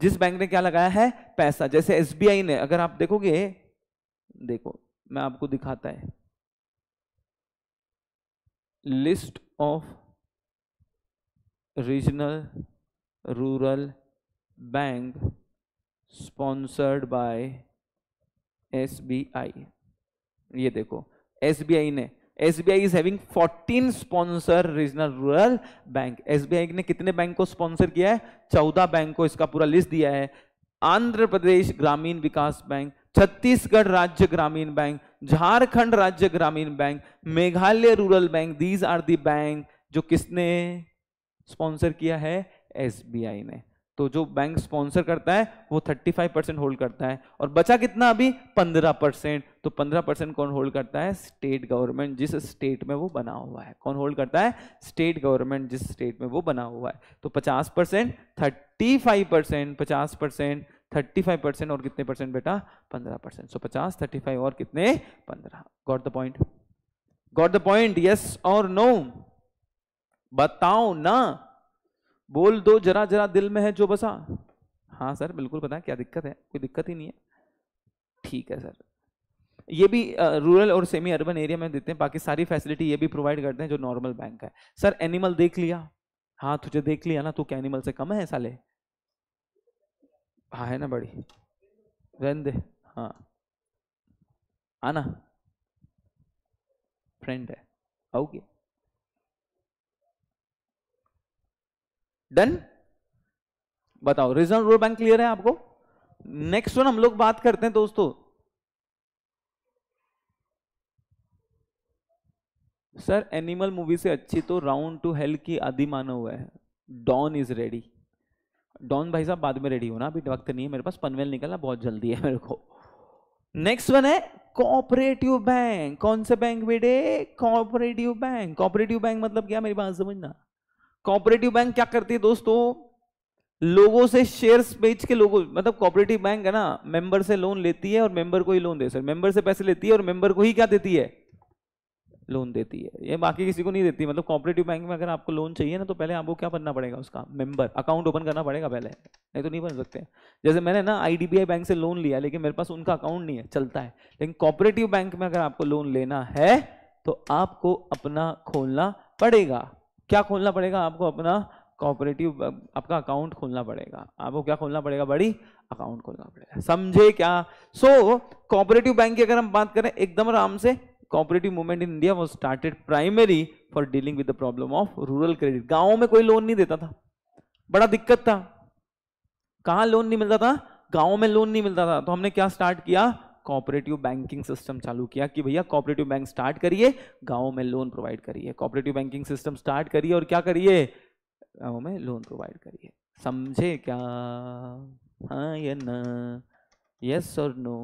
जिस बैंक ने क्या लगाया है पैसा जैसे एसबीआई ने अगर आप देखोगे देखो मैं आपको दिखाता है list of regional rural bank sponsored by SBI ये देखो एसबीआई ने SBI is having 14 sponsor regional rural bank SBI ने कितने बैंक को स्पॉन्सर किया है 14 बैंक को इसका पूरा लिस्ट दिया है आंध्र प्रदेश ग्रामीण विकास बैंक छत्तीसगढ़ राज्य Gramin bank Jharkhand Rajya Gramin bank Meghalaya rural bank these are the bank जो किसने स्पॉन्सर किया है एसबीआई ने तो जो बैंक स्पॉन्सर करता है वो 35 परसेंट होल्ड करता है और बचा कितना अभी 15 परसेंट तो 15 परसेंट कौन होल्ड करता है स्टेट गवर्नमेंट जिस स्टेट में वो बना हुआ है कौन होल्ड करता है स्टेट गवर्नमेंट जिस स्टेट में वो बना हुआ है तो 50 परसेंट थर्टी फाइव परसेंट पचास परसेंट थर्टी फाइव परसेंट और कितने परसेंट बेटा 15 परसेंट सो पचास थर्टी फाइव और कितने पंद्रह got the point got the point yes और नो बताओ ना बोल दो जरा जरा दिल में है जो बसा हाँ सर बिल्कुल पता है क्या दिक्कत है कोई दिक्कत ही नहीं है ठीक है सर ये भी रूरल और सेमी अर्बन एरिया में देते हैं बाकी सारी फैसिलिटी ये भी प्रोवाइड करते हैं जो नॉर्मल बैंक है सर एनिमल देख लिया हाँ तुझे देख लिया ना तू क्या एनिमल से कम है साले हाँ है ना बड़ी रहन दे हाँ आना फ्रेंड है आओगे डन बताओ रिजर्व रूरल बैंक क्लियर है आपको नेक्स्ट वन हम लोग बात करते हैं दोस्तों सर एनिमल मूवी से अच्छी तो राउंड टू हेल की आदि माना हुआ है डॉन इज रेडी डॉन भाई साहब बाद में रेडी होना अभी वक्त नहीं है मेरे पास पनवेल निकलना बहुत जल्दी है मेरे को नेक्स्ट वन है कोऑपरेटिव बैंक कौन से बैंक बेटे कोऑपरेटिव बैंक कोऑपरेटिव बैंक मतलब क्या मेरी बात समझना कोऑपरेटिव बैंक क्या करती है दोस्तों लोगों से शेयर्स बेच के लोगों मतलब कोऑपरेटिव बैंक है ना मेंबर से लोन लेती है और मेंबर को ही लोन दे सर मेंबर से पैसे लेती है और मेंबर को ही क्या देती है लोन देती है ये बाकी किसी को नहीं देती मतलब कॉपरेटिव बैंक में अगर आपको लोन चाहिए ना तो पहले आपको क्या बनना पड़ेगा उसका मेंबर अकाउंट ओपन करना पड़ेगा पहले नहीं तो नहीं बन सकते जैसे मैंने ना आईडीबीआई बैंक से लोन लिया लेकिन मेरे पास उनका अकाउंट नहीं है चलता है लेकिन कॉपरेटिव बैंक में अगर आपको लोन लेना है तो आपको अपना खोलना पड़ेगा क्या खोलना पड़ेगा आपको अपना कॉपरेटिव आपका अकाउंट खोलना पड़ेगा आपको क्या खोलना पड़ेगा बड़ी अकाउंट खोलना पड़ेगा समझे क्या सो कॉपरेटिव बैंक की अगर हम बात करें एकदम आराम से cooperative movement in India was started primary for dealing with the problem of rural credit गांवों में कोई लोन नहीं देता था बड़ा दिक्कत था कहाँ लोन नहीं मिलता था गाँव में लोन नहीं मिलता था तो हमने क्या स्टार्ट किया कॉपरेटिव बैंकिंग सिस्टम चालू किया कि भैया कॉपरेटिव बैंक स्टार्ट करिए गाँव में लोन प्रोवाइड करिए कॉपरेटिव बैंकिंग सिस्टम स्टार्ट करिए और क्या करिए गाँव में लोन प्रोवाइड करिए समझे क्या हाँ या ना यस और नो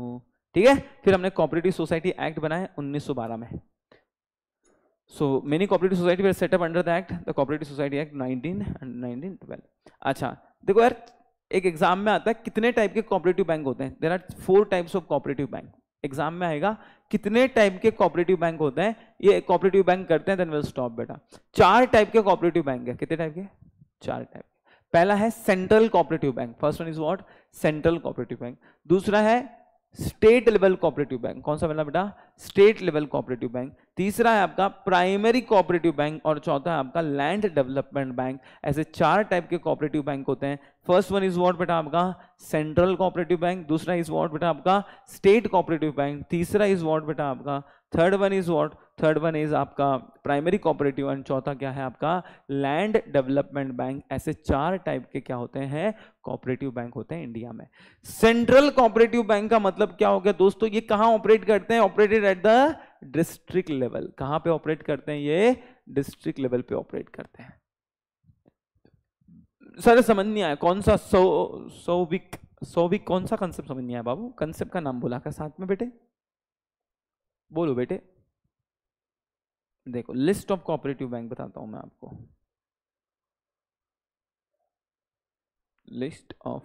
ठीक है फिर हमने कॉपरेटिव सोसाइटी एक्ट बनाया उन्नीस में so many cooperative society were set up under the act the cooperative society act 19 and 1912 अच्छा देखो यार एक एग्जाम में आता है कितने टाइप के कॉपरेटिव बैंक होते हैं there are four types of cooperative bank exam में आएगा कितने टाइप के कॉपरेटिव बैंक होते हैं ये कॉपरेटिव बैंक करते हैं देन विल स्टॉप बेटा चार टाइप के कॉपरेटिव बैंक है कितने टाइप के चार टाइप पहला है central cooperative bank first one is what central cooperative bank दूसरा है स्टेट लेवल कॉपरेटिव बैंक कौन सा मिला बेटा स्टेट लेवल कॉपरेटिव बैंक तीसरा है आपका प्राइमरी कॉपरेटिव बैंक और चौथा है आपका लैंड डेवलपमेंट बैंक ऐसे चार टाइप के कॉपरेटिव बैंक होते हैं फर्स्ट वन इज वॉट बेटा आपका सेंट्रल कॉपरेटिव बैंक दूसरा इज वॉट बेटा आपका स्टेट कॉपरेटिव बैंक तीसरा इज वॉट बेटा आपका third one is what third one is आपका प्राइमरी कोऑपरेटिव एंड चौथा क्या है आपका लैंड डेवलपमेंट बैंक ऐसे चार टाइप के क्या होते हैं कॉपरेटिव बैंक होते हैं इंडिया में सेंट्रल कॉपरेटिव बैंक का मतलब क्या हो गया दोस्तों ये कहाँ ऑपरेट करते हैं operated at the district level कहाँ पे ऑपरेट करते हैं ये डिस्ट्रिक्ट लेवल पे ऑपरेट करते हैं सर समझ नहीं आया कौन सा सो सोविक सोविक कौन सा कंसेप्ट समझ नहीं आया बाबू कंसेप्ट का नाम बोला का साथ में बेटे बोलो बेटे देखो लिस्ट ऑफ कोऑपरेटिव बैंक बताता हूं मैं आपको लिस्ट ऑफ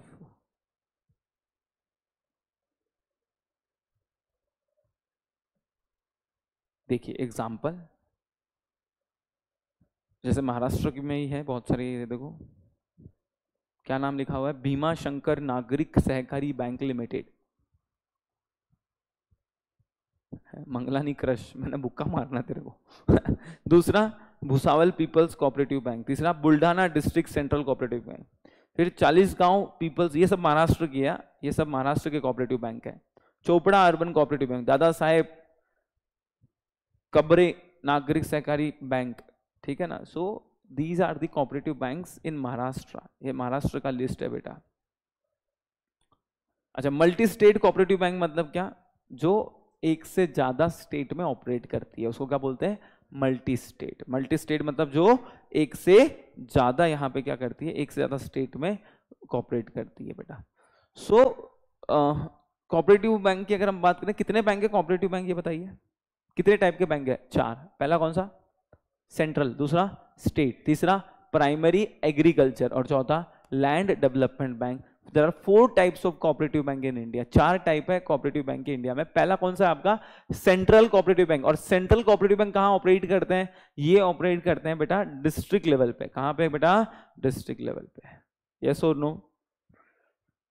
देखिए एग्जाम्पल जैसे महाराष्ट्र में ही है बहुत सारे ये देखो क्या नाम लिखा हुआ है भीमा शंकर नागरिक सहकारी बैंक लिमिटेड मंगलानी क्रश मैंने बुक्का मारना तेरे को दूसरा भूसावल पीपल्स कोऑपरेटिव बैंक तीसरा Buldhana district central cooperative bank फिर चालीस गांव पीपल्स ये सब महाराष्ट्र की है ये सब महाराष्ट्र के कोऑपरेटिव बैंक है चोपड़ा अर्बन कोऑपरेटिव बैंक दादा साहेब कबरे नागरिक सहकारी बैंक ठीक है ना so these are the cooperative banks in Maharashtra ये महाराष्ट्र का लिस्ट है बेटा अच्छा मल्टी स्टेट कोऑपरेटिव बैंक मतलब क्या जो एक से ज़्यादा स्टेट में ऑपरेट करती है उसको क्या बोलते हैं मल्टी स्टेट मल्टी स्टेट मतलब जो एक से ज़्यादा यहां पे क्या करती है एक से ज़्यादा स्टेट में कॉपरेट करती है बेटा सो कॉपरेटिव बैंक की अगर हम बात करें कितने बैंक है कॉपरेटिव बैंक ये बताइए कितने टाइप के बैंक है चार पहला कौन सा सेंट्रल दूसरा स्टेट तीसरा प्राइमरी एग्रीकल्चर और चौथा land development bank there are four types of cooperative bank in India चार टाइप है कॉपरेटिव बैंक इंडिया में पहला कौन सा आपका सेंट्रल कॉपरेटिव बैंक और सेंट्रल कॉपरेटिव बैंक कहाँ ऑपरेट करते हैं ये ऑपरेट करते हैं बेटा डिस्ट्रिक्ट लेवल पे कहाँ पे बेटा डिस्ट्रिक्ट लेवल पे यस और नो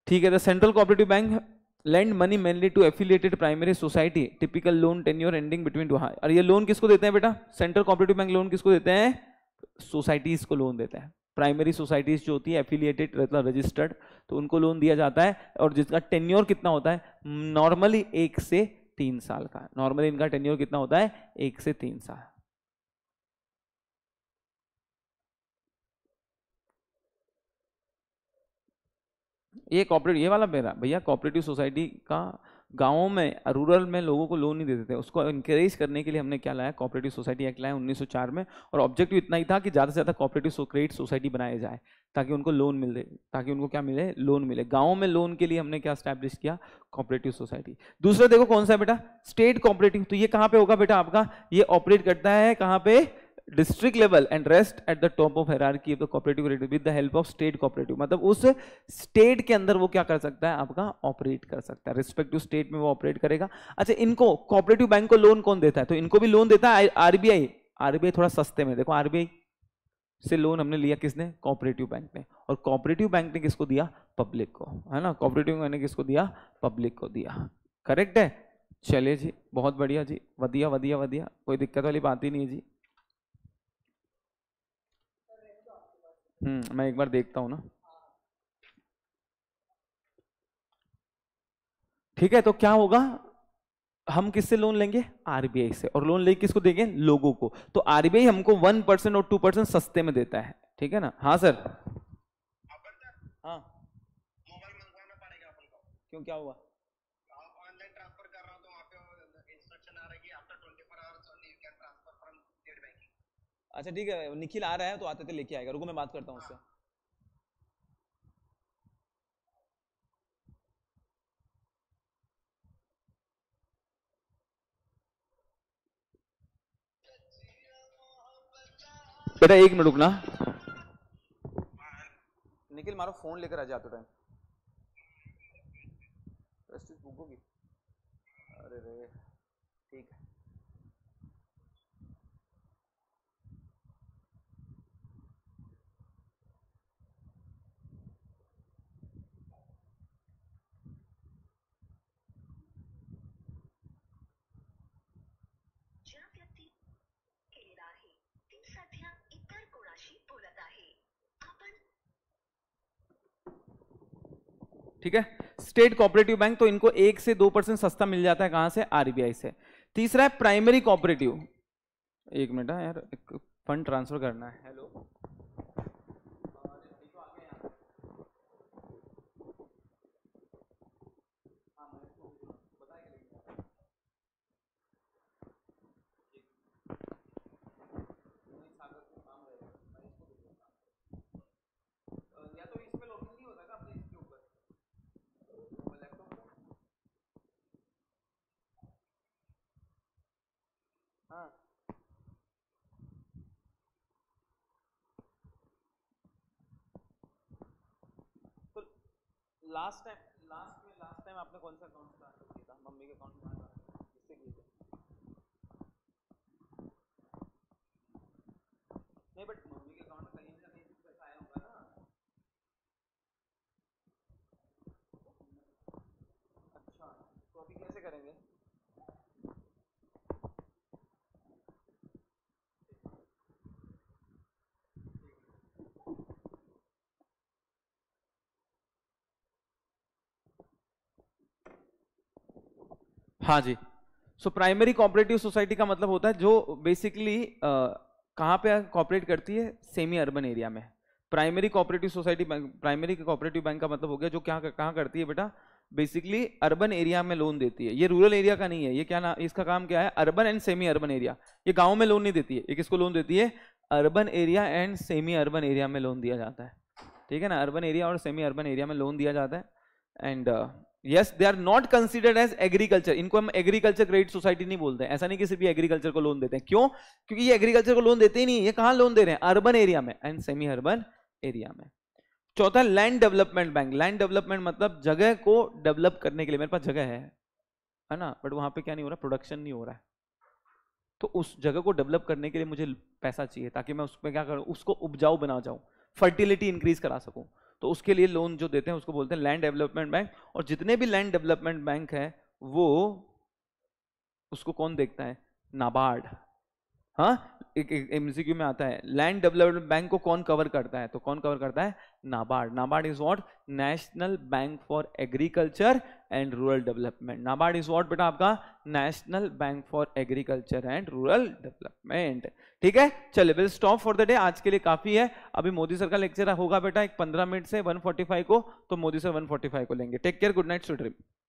ठीक है central cooperative bank mainly to mainly primary society typical loan ten loan ending between two high और ये लोन किसको देते हैं बेटा सेंट्रल कॉपरेटिव बैंक लोन किसको देते हैं सोसाइटीज को लोन देते हैं प्राइमरी सोसाइटीज जो होती है एफिलिएटेड मतलब रजिस्टर्ड तो उनको लोन दिया जाता है और जिसका टेन्योर कितना होता है नॉर्मली एक से तीन साल का नॉर्मली इनका टेन्योर कितना होता है एक से तीन साल ये कॉपरेटिव ये वाला मेरा भैया कॉपरेटिव सोसाइटी का गाँवों में रूरल में लोगों को लोन नहीं देते थे उसको इंकरेज करने के लिए हमने क्या लाया कॉपरेटिव सोसाइटी एक्ट लाया 1904 में और ऑब्जेक्टिव इतना ही था कि ज़्यादा से ज़्यादा कॉपरेटिव क्रेडिट सोसाइटी बनाए जाए ताकि उनको लोन मिले ताकि उनको क्या मिले लोन मिले गाँव में लोन के लिए हमने क्या स्टैब्लिश किया कॉपरेटिव सोसाइटी दूसरा देखो कौन सा बेटा स्टेट कॉपरेटिव तो ये कहाँ पर होगा बेटा आपका ये ऑपरेट करता है कहाँ पर district level and rest at the top of hierarchy of the cooperative radio with the help of state cooperative मतलब उस स्टेट के अंदर वो क्या कर सकता है आपका ऑपरेट कर सकता है रिस्पेक्ट टू स्टेट में वो ऑपरेट करेगा अच्छा इनको कॉपरेटिव बैंक को लोन कौन देता है तो इनको भी लोन देता है आरबीआई आरबीआई थोड़ा सस्ते में देखो आरबीआई से लोन हमने लिया किसने कॉपरेटिव बैंक ने और कॉपरेटिव बैंक ने किसको दिया पब्लिक को है ना कॉपरेटिव बैंक ने किसको दिया पब्लिक को दिया करेक्ट है चलिए जी बहुत बढ़िया जी वधिया वधिया वधिया कोई दिक्कत वाली बात ही नहीं है जी हम्म मैं एक बार देखता हूँ ना ठीक है तो क्या होगा हम किससे लोन लेंगे आरबीआई से और लोन ले किसको देंगे लोगों को तो आरबीआई हमको वन परसेंट और टू परसेंट सस्ते में देता है ठीक है ना हाँ सर हाँ क्यों क्या हुआ अच्छा ठीक है निखिल आ रहा है तो आते थे लेके आएगा रुको मैं बात करता हूँ उससे बेटा एक मिनट रुकना निखिल मारो फोन लेकर आ जाते टाइम प्रेस्टीज बुक होगी अरे रे ठीक है स्टेट कोऑपरेटिव बैंक तो इनको एक से दो परसेंट सस्ता मिल जाता है कहां से आरबीआई से तीसरा है प्राइमरी कोऑपरेटिव एक मिनट हाँ यार फंड ट्रांसफर करना है हेलो लास्ट टाइम लास्ट में लास्ट टाइम आपने कौन सा अकाउंट स्टार्ट किया था मम्मी के अकाउंट हाँ जी सो प्राइमरी कॉपरेटिव सोसाइटी का मतलब होता है जो बेसिकली कहाँ पे कॉपरेट करती है सेमी अर्बन एरिया में primary cooperative society bank primary cooperative bank का मतलब हो गया जो क्या कहाँ करती है बेटा बेसिकली अर्बन एरिया में लोन देती है ये रूरल एरिया का नहीं है ये क्या ना इसका काम क्या है urban and semi urban area ये गाँव में लोन नहीं देती है ये किसको लोन देती है urban area and semi urban area में लोन दिया जाता है ठीक है ना अर्बन एरिया और सेमी अर्बन एरिया में लोन दिया जाता है and yes they are not considered as agriculture इनको हम एग्रीकल्चर क्रेडिट सोसाइटी नहीं बोलते हैं ऐसा नहीं कि सिर्फ एग्रीकल्चर को लोन देते हैं क्यों क्योंकि ये एग्रीकल्चर को लोन देते ही नहीं ये कहां लोन दे रहे हैं अर्बन एरिया में एंड सेमी अर्बन एरिया में चौथा land development bank land development मतलब जगह को डेवलप करने के लिए मेरे पास जगह है है ना बट वहां पे क्या नहीं हो रहा प्रोडक्शन नहीं हो रहा है तो उस जगह को डेवलप करने के लिए मुझे पैसा चाहिए ताकि मैं उसमें क्या करूँ उसको उपजाऊ बना जाऊं फर्टिलिटी इंक्रीज करा सकूं तो उसके लिए लोन जो देते हैं उसको बोलते हैं लैंड डेवलपमेंट बैंक और जितने भी लैंड डेवलपमेंट बैंक है वो उसको कौन देखता है नाबार्ड हाँ एक एमसीक्यू में आता है लैंड डेवलपमेंट बैंक को कौन कवर करता है तो कौन कवर करता है NABARD NABARD is what National Bank for Agriculture and Rural Development NABARD is what बेटा आपका National Bank for Agriculture and Rural Development ठीक है चलिए will stop for the day आज के लिए काफी है अभी मोदी सर का लेक्चर होगा बेटा एक पंद्रह मिनट से वन को तो मोदी सर वन को लेंगे टेक केयर गुड नाइट सुड्रीम